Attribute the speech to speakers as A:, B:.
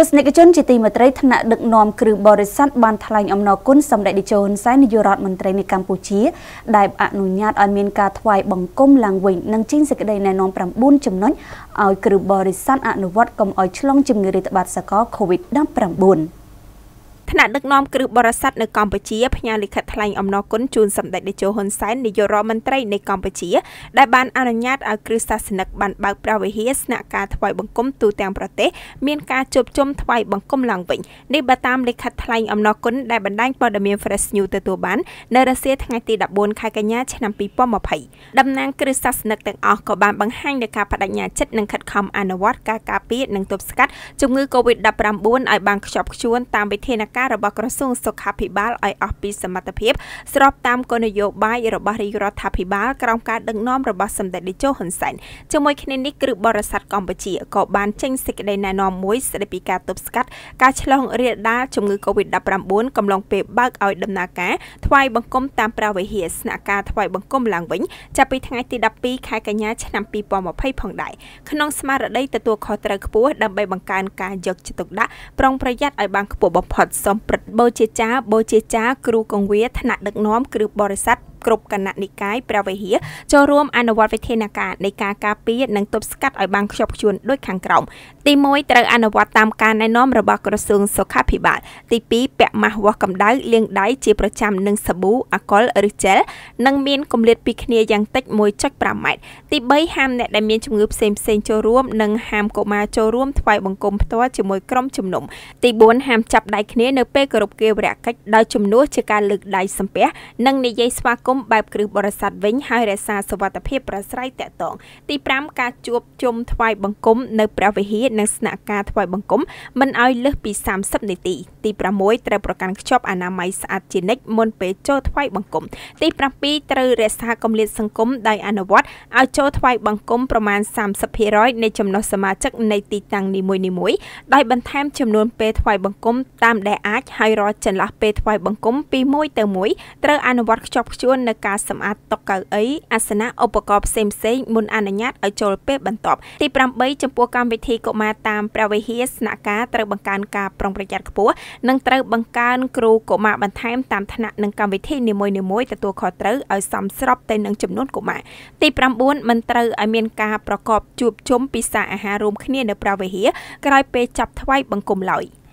A: ទស្សនិកជនជាទីមេត្រីថ្នាក់ដឹកនាំគ្រឿងបរិស័ទបានថ្លែងអំណរគុណសម្ដេចតេជោហ៊ុនសែននាយករដ្ឋមន្ត្រីនៃកម្ពុជា ដែលអនុញ្ញាតឲ្យមានការថ្វាយបង្គំឡើងវិញនិងចេញសេចក្តីណែនាំ9ចំណុចឲ្យគ្រឿងបរិស័ទអនុវត្តកុំឲ្យឆ្លងជំងឺរាតត្បាតសកល COVID-19 ថ្នាក់ដឹកនាំគ្រឹះបរិស័ទនៅកម្ពុជាផ្ញើលិខិតថ្លែងអំណរគុណជូនសម្ដេចតេជោហ៊ុនសែននាយករដ្ឋមន្ត្រីនៃកម្ពុជាដែលបានអនុញ្ញាតឲ្យគ្រឹះសាសនិកបានបើកព្រះវិហារស្នាក់ការថ្វាយបង្គំទូទាំងប្រទេសមានការជួបជុំថ្វាយបង្គំឡើងវិញនេះបើតាមលិខិតថ្លែងអំណរគុណដែលបណ្ដាញព័ត៌មាន Fresh News ទទួលបាននៅរសៀលថ្ងៃទី14ខែកញ្ញាឆ្នាំ2020តំណាងគ្រឹះសាសនិកទាំងអស់ក៏បានបង្ហាញដល់ការបដិញ្ញាចិត្តនិងខិតខំអនុវត្តការការពារនិងទប់ស្កាត់ជំងឺ Covid-19 ឲ្យបានខ្ជាប់ខ្ជួនតាមវិធានការការរបស់ក្រសួងសុខាភិបាលឲ្យអស់ពីសមត្ថភាពស្របតាមគោលនយោបាយរបស់រាជរដ្ឋាភិបាលក្រោមការដឹកនាំរបស់សម្ដេចតេជោហ៊ុនសែនជាមួយគ្នានេះគ្រឹះបរិស័ទកម្ពុជាក៏បាន ចេញសេចក្តីណែនាំមួយស្តីពីការទប់ស្កាត់ការឆ្លងរាលដាលជំងឺ Covid-19 កំឡុងពេលបើកឲ្យដំណើរការថ្វាយបង្គំតាមព្រះវិហារស្នាក់ការថ្វាយបង្គំឡើងវិញចាប់ពីថ្ងៃទី12ខែកញ្ញាឆ្នាំ2020ផងដែរក្នុងស្មារតីទទួលខុសត្រូវខ្ពស់ដើម្បីបង្កើនការយកចិត្តទុកដាក់ប្រុងប្រយ័ត្នឲ្យបានខ្ពស់បំផុតសំព្រឹត្តបូជាចារបូជាចារគ្រូកងវាថ្នាក់ដឹកនាំគ្រូបរិស័ទគ្រប់គណៈនិកាយព្រះវិហារចូលរួមអនុវត្តវិធានការនៃការការពារនិង ទប់ស្កាត់ឲ្យបានខ្ជាប់ខ្ជួនដូចខាងក្រោមទី1ត្រូវអនុវត្តតាមការណែនាំរបស់ក្រសួងសុខាភិបាលទី2ពាក់ម៉ាស់វាស់កម្ដៅលាងដៃជាប្រចាំនឹងសាប៊ូអាកុលឬជែលនិងមានគម្លាតពីគ្នាយ៉ាងតិច1.5ម៉ែត្រទី3ហាមអ្នកដែលមានជំងឺផ្សេងផ្សេងចូលរួមនិងហាមកុមារចូលរួមថ្វាយបង្គំផ្ទាល់ជាមួយក្រុមជំនុំ ទី4ហាមចាប់ដៃគ្នានៅពេលគោរពកិច្ចវរៈកិច្ចដោយជំនួសជាការលើកដៃសំពះនិងនិយាយស្វាគគមន៍បែបគ្រឹះបរិស័ទវិញហើយរក្សាសវត្ថភាពប្រស្រ័យតាក់ទងទី5ការជួបជុំថ្វាយបង្គំនៅព្រះវិហារនិងស្នាក់ការថ្វាយបង្គំមិនឲ្យលើសពី30នាទី។ទី6ត្រូវប្រកាន់ខ្ជាប់អនាម័យស្អាតជានិច្ចមុនពេលចូលថ្វាយបង្គំ ទី7ត្រូវរក្សាគម្លាតសង្គមដោយអនុវត្តឲ្យចូលថ្វាយបង្គំប្រមាណ30%នៃចំណុះសមាជិកនៃទីតាំងនីមួយៗដោយបន្ថែមចំនួនពេលថ្វាយបង្គំតាមដែលអាចហើយរាល់ចន្លោះពេលថ្វាយបង្គំពី1ទៅ1ត្រូវអនុវត្តខ្ជាប់ខ្ជួននៅការសម្អាតតុកៅអីអាសនៈឧបករណ៍ផ្សេងៗមុនអនុញ្ញាតឲ្យចូលពេលបន្ទាប់ទី8ចំពោះកម្មវិធីកុមារតាមព្រះវិហារស្នាក់ការត្រូវបង្កើនការប្រុងប្រយ័ត្នខ្ពស់និងត្រូវបង្កើនគ្រូកុមារបន្ថែមតាមថ្នាក់និងកម្មវិធីនីមួយៗទទួលខុសត្រូវឲ្យសមស្របទៅនឹងចំនួនកុមារទី9មិនត្រូវឲ្យមានការប្រកប ជួបជុំពិសាអាហាររួមគ្នានៅប្រាវវិហារក្រោយពេលចាប់ថ្វាយបង្គំឡើយ។